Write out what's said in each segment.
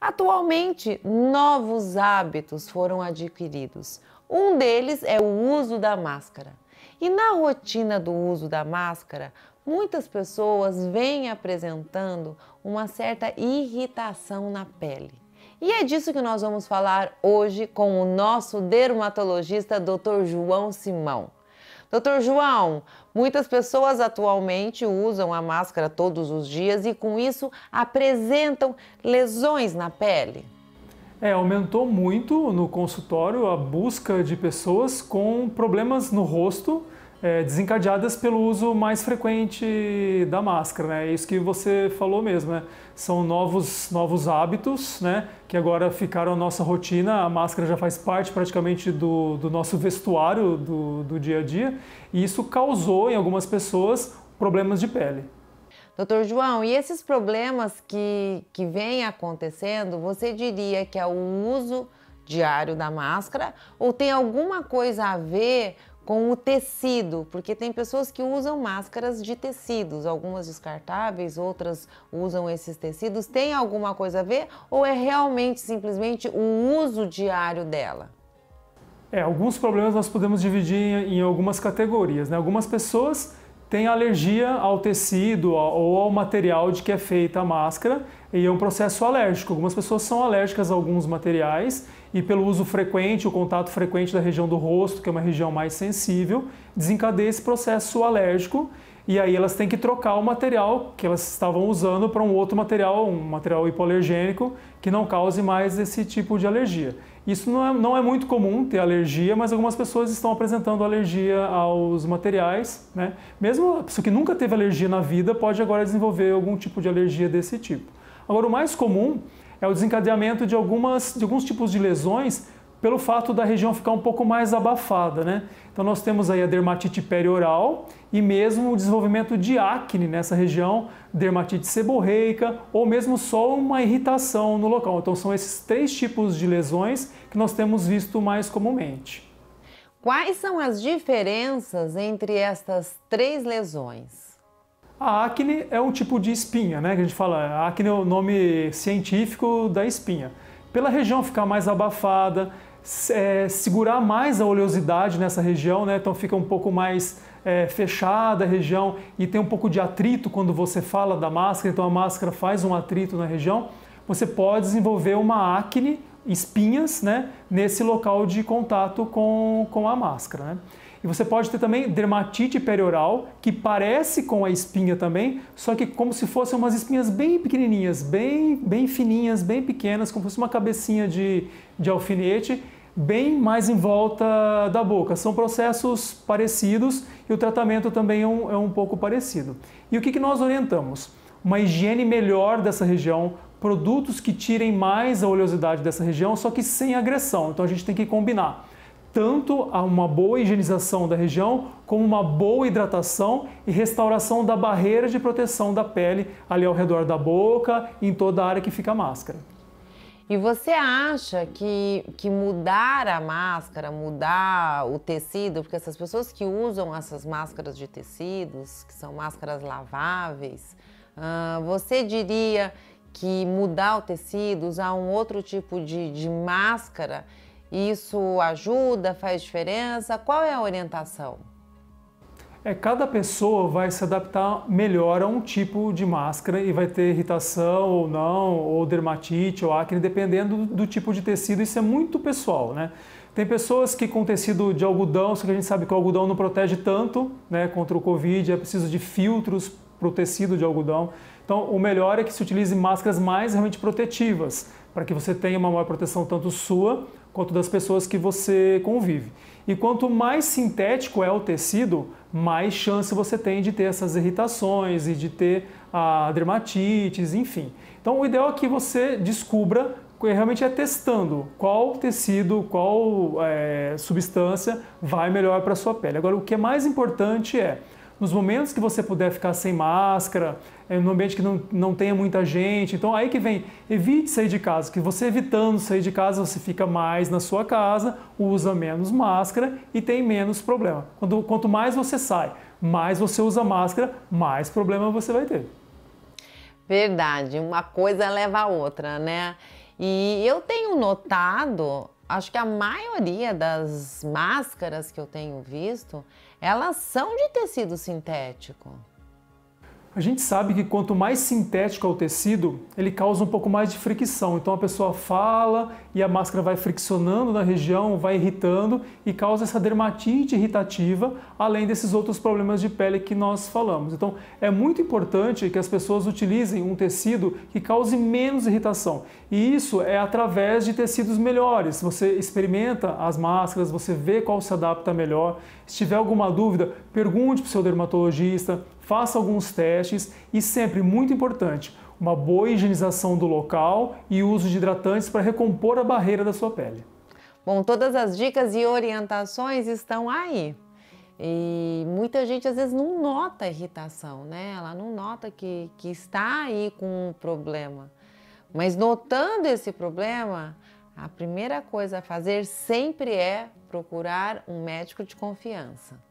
Atualmente, novos hábitos foram adquiridos. Um deles é o uso da máscara. E na rotina do uso da máscara, muitas pessoas vêm apresentando uma certa irritação na pele. E é disso que nós vamos falar hoje com o nosso dermatologista Dr. João Simão. Doutor João, muitas pessoas atualmente usam a máscara todos os dias e com isso apresentam lesões na pele. É, aumentou muito no consultório a busca de pessoas com problemas no rosto é, desencadeadas pelo uso mais frequente da máscara, né? É isso que você falou mesmo, né? São novos, novos hábitos, né? Que agora ficaram a nossa rotina, a máscara já faz parte praticamente do, do nosso vestuário do, do dia a dia, e isso causou em algumas pessoas problemas de pele. Doutor João, e esses problemas que, que vêm acontecendo, você diria que é o uso diário da máscara ou tem alguma coisa a ver com o tecido, porque tem pessoas que usam máscaras de tecidos, algumas descartáveis, outras usam esses tecidos. Tem alguma coisa a ver ou é realmente simplesmente o uso diário dela? É, alguns problemas nós podemos dividir em algumas categorias. Né? Algumas pessoas tem alergia ao tecido ou ao material de que é feita a máscara e é um processo alérgico. Algumas pessoas são alérgicas a alguns materiais e pelo uso frequente, o contato frequente da região do rosto, que é uma região mais sensível, desencadeia esse processo alérgico e aí elas têm que trocar o material que elas estavam usando para um outro material, um material hipoalergênico que não cause mais esse tipo de alergia. Isso não é, não é, muito comum ter alergia, mas algumas pessoas estão apresentando alergia aos materiais, né? Mesmo a pessoa que nunca teve alergia na vida pode agora desenvolver algum tipo de alergia desse tipo. Agora, o mais comum é o desencadeamento de, algumas, de alguns tipos de lesões pelo fato da região ficar um pouco mais abafada, né? Então nós temos aí a dermatite perioral e mesmo o desenvolvimento de acne nessa região, dermatite seborreica ou mesmo só uma irritação no local. Então são esses três tipos de lesões que nós temos visto mais comumente. Quais são as diferenças entre estas três lesões? A acne é um tipo de espinha, né? Que a gente fala, a acne é o nome científico da espinha pela região ficar mais abafada, é, segurar mais a oleosidade nessa região, né? então fica um pouco mais é, fechada a região e tem um pouco de atrito quando você fala da máscara, então a máscara faz um atrito na região, você pode desenvolver uma acne, espinhas, né? nesse local de contato com, com a máscara. Né? E você pode ter também dermatite perioral, que parece com a espinha também, só que como se fossem umas espinhas bem pequenininhas, bem, bem fininhas, bem pequenas, como se fosse uma cabecinha de, de alfinete, bem mais em volta da boca. São processos parecidos e o tratamento também é um, é um pouco parecido. E o que, que nós orientamos? Uma higiene melhor dessa região, produtos que tirem mais a oleosidade dessa região, só que sem agressão. Então a gente tem que combinar tanto uma boa higienização da região, como uma boa hidratação e restauração da barreira de proteção da pele ali ao redor da boca, em toda a área que fica a máscara. E você acha que, que mudar a máscara, mudar o tecido, porque essas pessoas que usam essas máscaras de tecidos, que são máscaras laváveis, uh, você diria que mudar o tecido, usar um outro tipo de, de máscara, isso ajuda, faz diferença? Qual é a orientação? É, cada pessoa vai se adaptar melhor a um tipo de máscara e vai ter irritação ou não, ou dermatite ou acne, dependendo do, do tipo de tecido. Isso é muito pessoal, né? Tem pessoas que com tecido de algodão, só que a gente sabe que o algodão não protege tanto né, contra o Covid, é preciso de filtros para o tecido de algodão. Então, o melhor é que se utilize máscaras mais realmente protetivas, para que você tenha uma maior proteção tanto sua quanto das pessoas que você convive. E quanto mais sintético é o tecido, mais chance você tem de ter essas irritações e de ter a ah, dermatites, enfim. Então o ideal é que você descubra realmente é testando qual tecido, qual é, substância vai melhor para a sua pele. Agora o que é mais importante é nos momentos que você puder ficar sem máscara, é, no ambiente que não, não tenha muita gente. Então aí que vem, evite sair de casa, que você evitando sair de casa, você fica mais na sua casa, usa menos máscara e tem menos problema. Quando quanto mais você sai, mais você usa máscara, mais problema você vai ter. Verdade, uma coisa leva a outra, né? E eu tenho notado, acho que a maioria das máscaras que eu tenho visto, elas são de tecido sintético. A gente sabe que quanto mais sintético é o tecido, ele causa um pouco mais de fricção. Então a pessoa fala e a máscara vai friccionando na região, vai irritando e causa essa dermatite irritativa, além desses outros problemas de pele que nós falamos. Então é muito importante que as pessoas utilizem um tecido que cause menos irritação. E isso é através de tecidos melhores. Você experimenta as máscaras, você vê qual se adapta melhor. Se tiver alguma dúvida, pergunte para o seu dermatologista, faça alguns testes e sempre muito importante, uma boa higienização do local e uso de hidratantes para recompor a barreira da sua pele. Bom, todas as dicas e orientações estão aí. E muita gente às vezes não nota a irritação, né? Ela não nota que, que está aí com um problema. Mas notando esse problema, a primeira coisa a fazer sempre é procurar um médico de confiança.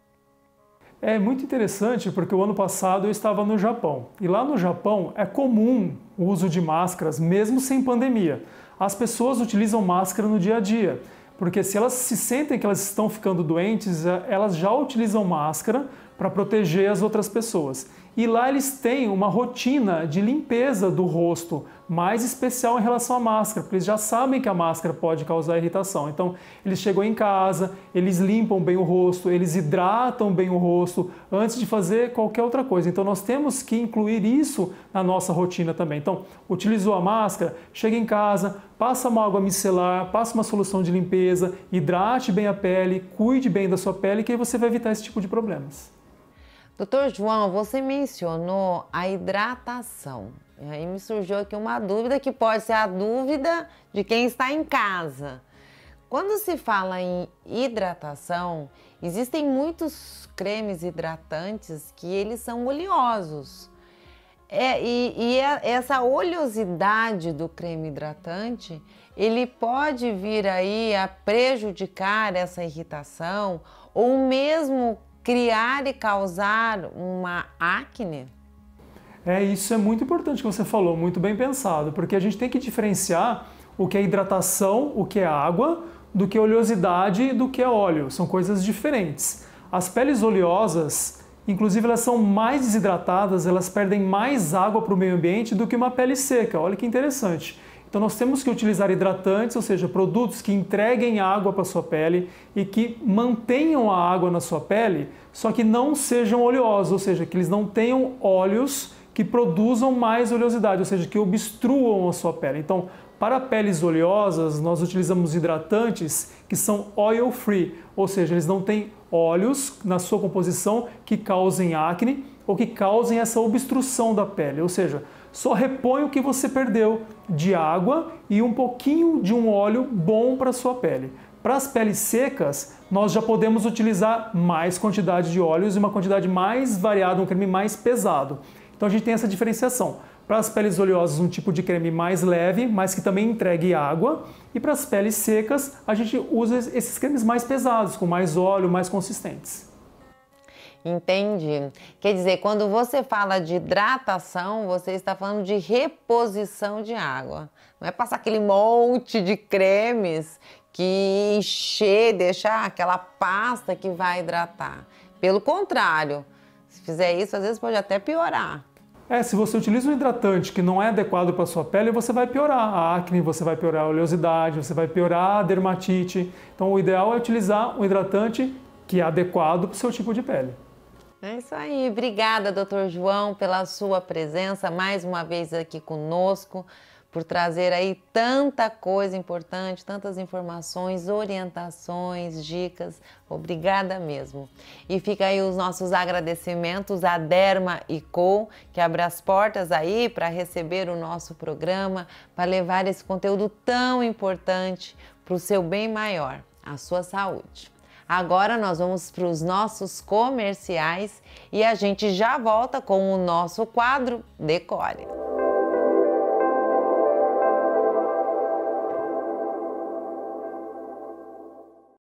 É muito interessante porque o ano passado eu estava no Japão e lá no Japão é comum o uso de máscaras, mesmo sem pandemia. As pessoas utilizam máscara no dia a dia, porque se elas se sentem que elas estão ficando doentes, é, elas já utilizam máscara para proteger as outras pessoas. E lá eles têm uma rotina de limpeza do rosto mais especial em relação à máscara, porque eles já sabem que a máscara pode causar irritação. Então, eles chegam em casa, eles limpam bem o rosto, eles hidratam bem o rosto antes de fazer qualquer outra coisa. Então, nós temos que incluir isso na nossa rotina também. Então, utilizou a máscara, chega em casa, passa uma água micelar, passa uma solução de limpeza, hidrate bem a pele, cuide bem da sua pele, que aí você vai evitar esse tipo de problemas. Doutor João, você mencionou a hidratação. E aí me surgiu aqui uma dúvida que pode ser a dúvida de quem está em casa. Quando se fala em hidratação, existem muitos cremes hidratantes que eles são oleosos. É, e, e a, é, essa oleosidade do creme hidratante, ele pode vir aí a prejudicar essa irritação ou mesmo criar e causar uma acne? É, isso é muito importante que você falou, muito bem pensado, porque a gente tem que diferenciar o que é hidratação, o que é água, do que é oleosidade e do que é óleo. São coisas diferentes. As peles oleosas, inclusive, elas são mais desidratadas, elas perdem mais água para o meio ambiente do que uma pele seca. Olha que interessante. Então nós temos que utilizar hidratantes, ou seja, produtos que entreguem água para a sua pele e que mantenham a água na sua pele, só que não sejam oleosos, ou seja, que eles não tenham óleos que produzam mais oleosidade, ou seja, que obstruam a sua pele. Então, para peles oleosas, nós utilizamos hidratantes que são oil free, ou seja, eles não têm óleos na sua composição que causem acne ou que causem essa obstrução da pele, ou seja, só repõe o que você perdeu de água e um pouquinho de um óleo bom para sua pele. Para as peles secas, nós já podemos utilizar mais quantidade de óleos e uma quantidade mais variada, um creme mais pesado. Então a gente tem essa diferenciação. Para as peles oleosas, um tipo de creme mais leve, mas que também entregue água. E para as peles secas, a gente usa esses cremes mais pesados, com mais óleo, mais consistentes. Entendi. Quer dizer, quando você fala de hidratação, você está falando de reposição de água. Não é passar aquele monte de cremes que encher, deixar aquela pasta que vai hidratar. Pelo contrário, se fizer isso, às vezes pode até piorar. É, se você utiliza um hidratante que não é adequado para sua pele, você vai piorar a acne, você vai piorar a oleosidade, você vai piorar a dermatite. Então, o ideal é utilizar um hidratante que é adequado para o seu tipo de pele. É isso aí. Obrigada, doutor João, pela sua presença mais uma vez aqui conosco, por trazer aí tanta coisa importante, tantas informações, orientações, dicas. Obrigada mesmo. E fica aí os nossos agradecimentos à Derma e Co, que abre as portas aí para receber o nosso programa, para levar esse conteúdo tão importante para o seu bem maior, a sua saúde. Agora nós vamos para os nossos comerciais e a gente já volta com o nosso quadro Decore.